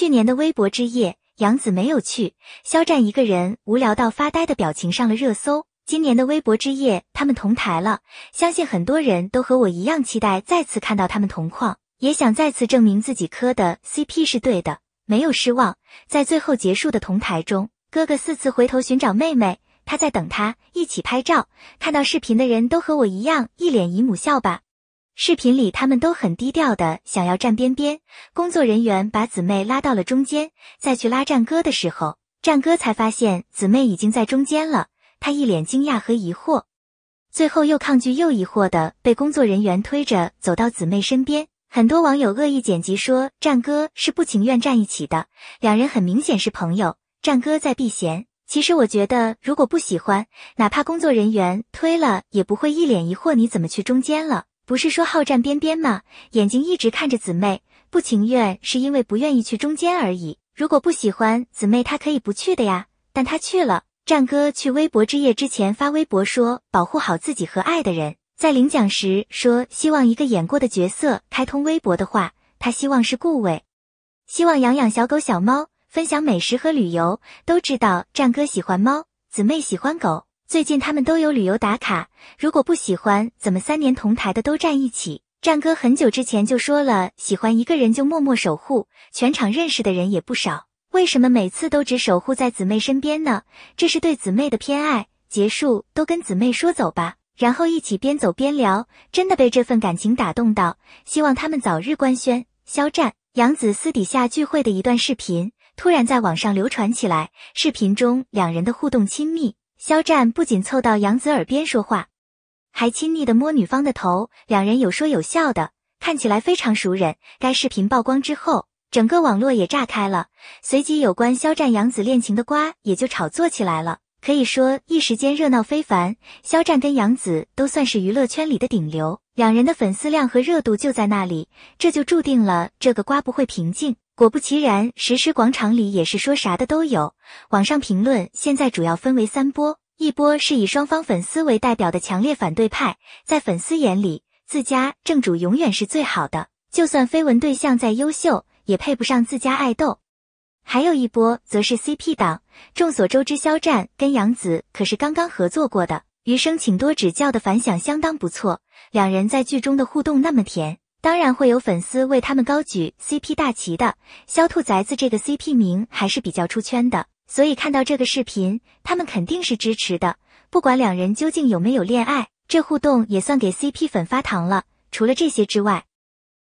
去年的微博之夜，杨紫没有去，肖战一个人无聊到发呆的表情上了热搜。今年的微博之夜，他们同台了，相信很多人都和我一样期待再次看到他们同框，也想再次证明自己磕的 CP 是对的，没有失望。在最后结束的同台中，哥哥四次回头寻找妹妹，他在等他一起拍照。看到视频的人都和我一样，一脸姨母笑吧。视频里，他们都很低调的想要站边边，工作人员把姊妹拉到了中间。再去拉战哥的时候，战哥才发现姊妹已经在中间了，他一脸惊讶和疑惑，最后又抗拒又疑惑的被工作人员推着走到姊妹身边。很多网友恶意剪辑说战哥是不情愿站一起的，两人很明显是朋友，战哥在避嫌。其实我觉得，如果不喜欢，哪怕工作人员推了，也不会一脸疑惑你怎么去中间了。不是说好站边边吗？眼睛一直看着姊妹，不情愿是因为不愿意去中间而已。如果不喜欢姊妹，他可以不去的呀。但他去了。战哥去微博之夜之前发微博说保护好自己和爱的人，在领奖时说希望一个演过的角色开通微博的话，他希望是顾伟，希望养养小狗小猫，分享美食和旅游。都知道战哥喜欢猫，姊妹喜欢狗。最近他们都有旅游打卡，如果不喜欢，怎么三年同台的都站一起？战哥很久之前就说了，喜欢一个人就默默守护，全场认识的人也不少，为什么每次都只守护在姊妹身边呢？这是对姊妹的偏爱。结束都跟姊妹说走吧，然后一起边走边聊，真的被这份感情打动到。希望他们早日官宣。肖战、杨紫私底下聚会的一段视频突然在网上流传起来，视频中两人的互动亲密。肖战不仅凑到杨子耳边说话，还亲昵的摸女方的头，两人有说有笑的，看起来非常熟人。该视频曝光之后，整个网络也炸开了，随即有关肖战杨子恋情的瓜也就炒作起来了，可以说一时间热闹非凡。肖战跟杨子都算是娱乐圈里的顶流，两人的粉丝量和热度就在那里，这就注定了这个瓜不会平静。果不其然，实时广场里也是说啥的都有。网上评论现在主要分为三波：一波是以双方粉丝为代表的强烈反对派，在粉丝眼里，自家正主永远是最好的，就算绯闻对象再优秀，也配不上自家爱豆；还有一波则是 CP 党。众所周知，肖战跟杨紫可是刚刚合作过的，《余生请多指教》的反响相当不错，两人在剧中的互动那么甜。当然会有粉丝为他们高举 CP 大旗的，小兔崽子这个 CP 名还是比较出圈的，所以看到这个视频，他们肯定是支持的。不管两人究竟有没有恋爱，这互动也算给 CP 粉发糖了。除了这些之外，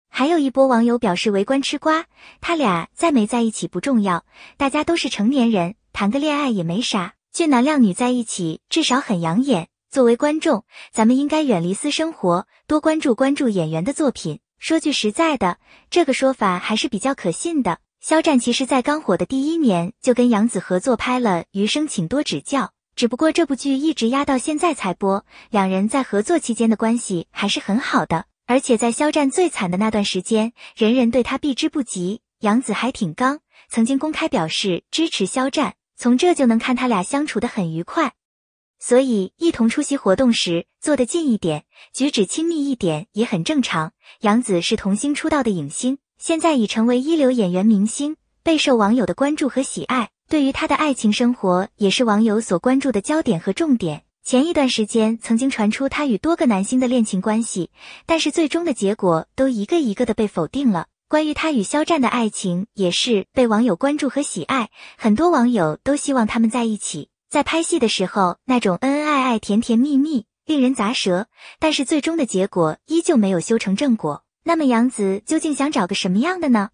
还有一波网友表示围观吃瓜，他俩再没在一起不重要，大家都是成年人，谈个恋爱也没啥，俊男靓女在一起至少很养眼。作为观众，咱们应该远离私生活，多关注关注演员的作品。说句实在的，这个说法还是比较可信的。肖战其实，在刚火的第一年，就跟杨紫合作拍了《余生，请多指教》，只不过这部剧一直压到现在才播。两人在合作期间的关系还是很好的，而且在肖战最惨的那段时间，人人对他避之不及，杨紫还挺刚，曾经公开表示支持肖战。从这就能看他俩相处的很愉快。所以，一同出席活动时坐得近一点，举止亲密一点也很正常。杨紫是童星出道的影星，现在已成为一流演员明星，备受网友的关注和喜爱。对于他的爱情生活，也是网友所关注的焦点和重点。前一段时间，曾经传出他与多个男星的恋情关系，但是最终的结果都一个一个的被否定了。关于他与肖战的爱情，也是被网友关注和喜爱，很多网友都希望他们在一起。在拍戏的时候，那种恩恩爱爱、甜甜蜜蜜，令人咋舌。但是最终的结果依旧没有修成正果。那么，杨子究竟想找个什么样的呢？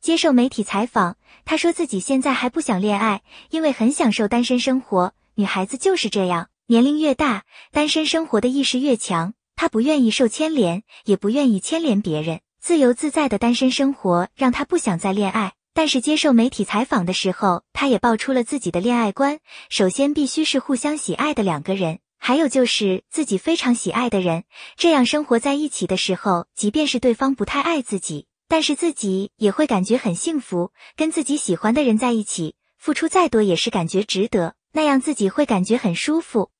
接受媒体采访，他说自己现在还不想恋爱，因为很享受单身生活。女孩子就是这样，年龄越大，单身生活的意识越强。他不愿意受牵连，也不愿意牵连别人。自由自在的单身生活，让他不想再恋爱。但是接受媒体采访的时候，他也爆出了自己的恋爱观。首先必须是互相喜爱的两个人，还有就是自己非常喜爱的人。这样生活在一起的时候，即便是对方不太爱自己，但是自己也会感觉很幸福。跟自己喜欢的人在一起，付出再多也是感觉值得。那样自己会感觉很舒服，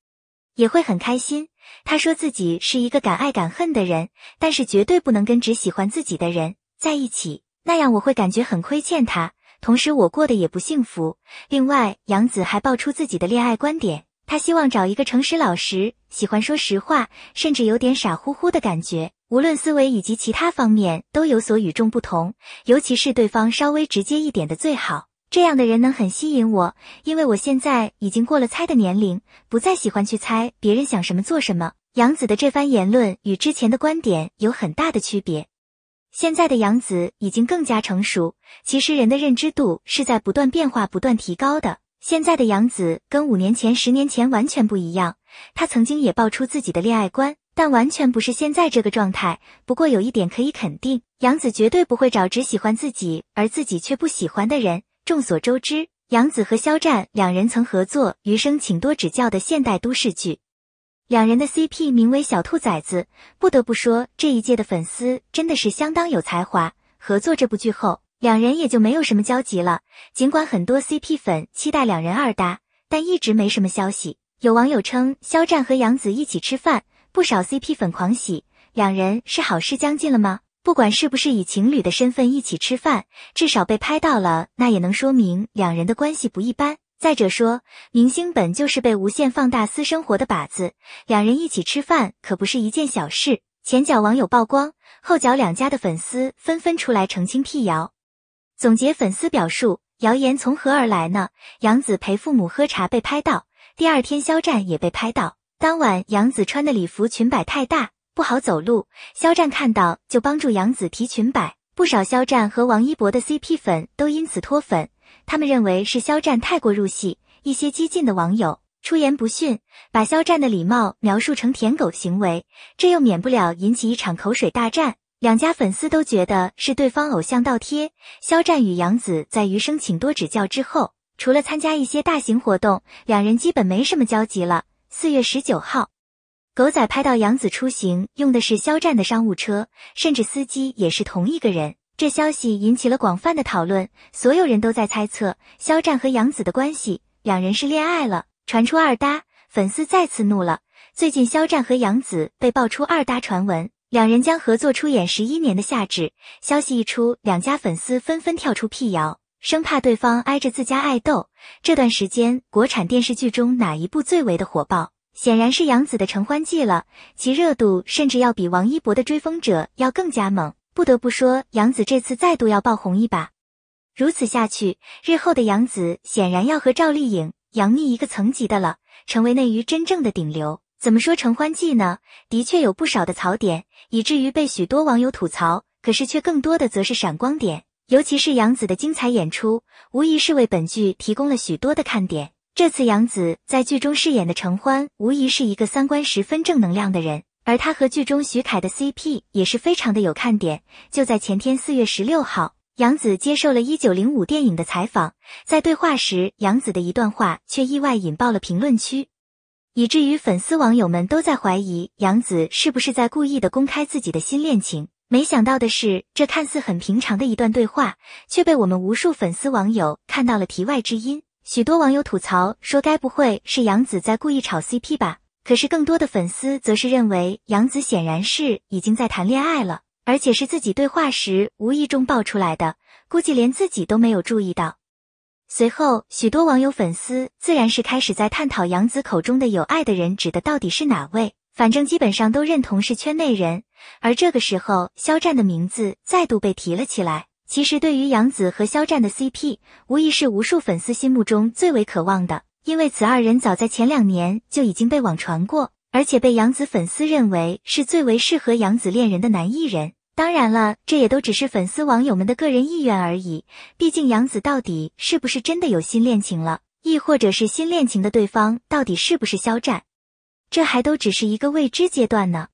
也会很开心。他说自己是一个敢爱敢恨的人，但是绝对不能跟只喜欢自己的人在一起。那样我会感觉很亏欠他，同时我过得也不幸福。另外，杨子还爆出自己的恋爱观点，他希望找一个诚实老实、喜欢说实话，甚至有点傻乎乎的感觉，无论思维以及其他方面都有所与众不同，尤其是对方稍微直接一点的最好。这样的人能很吸引我，因为我现在已经过了猜的年龄，不再喜欢去猜别人想什么做什么。杨子的这番言论与之前的观点有很大的区别。现在的杨子已经更加成熟，其实人的认知度是在不断变化、不断提高的。现在的杨子跟五年前、十年前完全不一样。他曾经也爆出自己的恋爱观，但完全不是现在这个状态。不过有一点可以肯定，杨子绝对不会找只喜欢自己而自己却不喜欢的人。众所周知，杨子和肖战两人曾合作《余生，请多指教》的现代都市剧。两人的 CP 名为小兔崽子，不得不说，这一届的粉丝真的是相当有才华。合作这部剧后，两人也就没有什么交集了。尽管很多 CP 粉期待两人二搭，但一直没什么消息。有网友称肖战和杨紫一起吃饭，不少 CP 粉狂喜，两人是好事将近了吗？不管是不是以情侣的身份一起吃饭，至少被拍到了，那也能说明两人的关系不一般。再者说，明星本就是被无限放大私生活的靶子，两人一起吃饭可不是一件小事。前脚网友曝光，后脚两家的粉丝纷纷出来澄清辟谣。总结粉丝表述，谣言从何而来呢？杨子陪父母喝茶被拍到，第二天肖战也被拍到。当晚杨子穿的礼服裙摆太大，不好走路，肖战看到就帮助杨子提裙摆。不少肖战和王一博的 CP 粉都因此脱粉。他们认为是肖战太过入戏，一些激进的网友出言不逊，把肖战的礼貌描述成舔狗行为，这又免不了引起一场口水大战。两家粉丝都觉得是对方偶像倒贴。肖战与杨紫在《余生，请多指教》之后，除了参加一些大型活动，两人基本没什么交集了。四月十九号，狗仔拍到杨紫出行用的是肖战的商务车，甚至司机也是同一个人。这消息引起了广泛的讨论，所有人都在猜测肖战和杨紫的关系，两人是恋爱了？传出二搭，粉丝再次怒了。最近，肖战和杨紫被爆出二搭传闻，两人将合作出演十一年的《夏至》，消息一出，两家粉丝纷纷跳出辟谣，生怕对方挨着自家爱豆。这段时间，国产电视剧中哪一部最为的火爆？显然是杨紫的《承欢记》了，其热度甚至要比王一博的《追风者》要更加猛。不得不说，杨子这次再度要爆红一把。如此下去，日后的杨子显然要和赵丽颖、杨幂一个层级的了，成为内娱真正的顶流。怎么说《承欢记》呢？的确有不少的槽点，以至于被许多网友吐槽。可是却更多的则是闪光点，尤其是杨子的精彩演出，无疑是为本剧提供了许多的看点。这次杨子在剧中饰演的承欢，无疑是一个三观十分正能量的人。而他和剧中徐凯的 CP 也是非常的有看点。就在前天四月十六号，杨紫接受了一九零五电影的采访，在对话时，杨紫的一段话却意外引爆了评论区，以至于粉丝网友们都在怀疑杨紫是不是在故意的公开自己的新恋情。没想到的是，这看似很平常的一段对话，却被我们无数粉丝网友看到了题外之音。许多网友吐槽说，该不会是杨紫在故意炒 CP 吧？可是，更多的粉丝则是认为杨紫显然是已经在谈恋爱了，而且是自己对话时无意中爆出来的，估计连自己都没有注意到。随后，许多网友粉丝自然是开始在探讨杨紫口中的有爱的人指的到底是哪位，反正基本上都认同是圈内人。而这个时候，肖战的名字再度被提了起来。其实，对于杨紫和肖战的 CP，无疑是无数粉丝心目中最为渴望的。因为此二人早在前两年就已经被网传过，而且被杨紫粉丝认为是最为适合杨紫恋人的男艺人。当然了，这也都只是粉丝网友们的个人意愿而已。毕竟杨紫到底是不是真的有新恋情了，亦或者是新恋情的对方到底是不是肖战，这还都只是一个未知阶段呢。